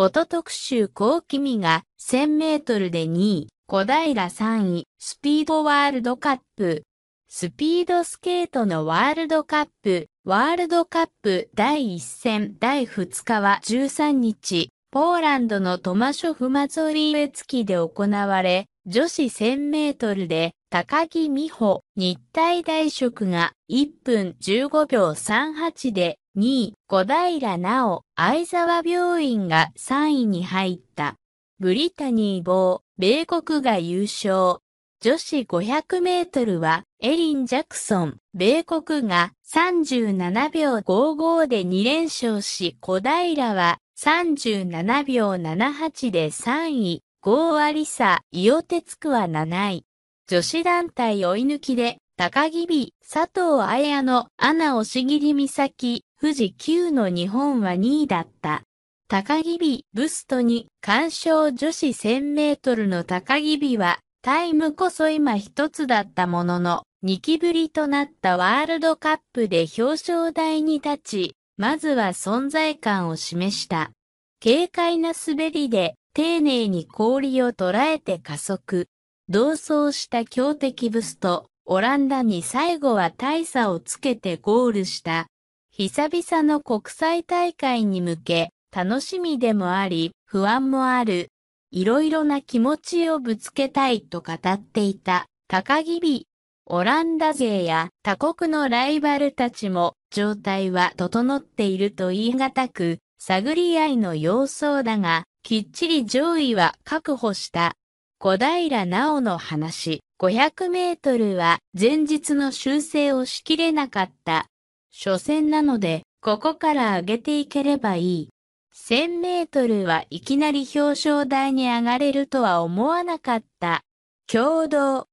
フォト特集高気味が1000メートルで2位、小平3位、スピードワールドカップ。スピードスケートのワールドカップ、ワールドカップ第1戦第2日は13日、ポーランドのトマショフマゾリーエツキで行われ、女子1000メートルで高木美穂、日体大職が1分15秒38で2位、小平奈緒、相沢病院が3位に入った。ブリタニーー、米国が優勝。女子500メートルはエリン・ジャクソン、米国が37秒55で2連勝し、小平は37秒78で3位。郷ありさ、伊予鉄区は7位。女子団体追い抜きで、高木美、佐藤綾の、アナ押切り岬、富士急の日本は2位だった。高木美、ブストに、干渉女子1000メートルの高木美は、タイムこそ今一つだったものの、2期ぶりとなったワールドカップで表彰台に立ち、まずは存在感を示した。軽快な滑りで丁寧に氷を捉えて加速。同走した強敵ブスト、オランダに最後は大差をつけてゴールした。久々の国際大会に向け、楽しみでもあり、不安もある。いろいろな気持ちをぶつけたいと語っていた高木美。オランダ勢や他国のライバルたちも状態は整っていると言い難く、探り合いの様相だが、きっちり上位は確保した。小平奈緒の話、500メートルは前日の修正をしきれなかった。初戦なので、ここから上げていければいい。1000メートルはいきなり表彰台に上がれるとは思わなかった。共同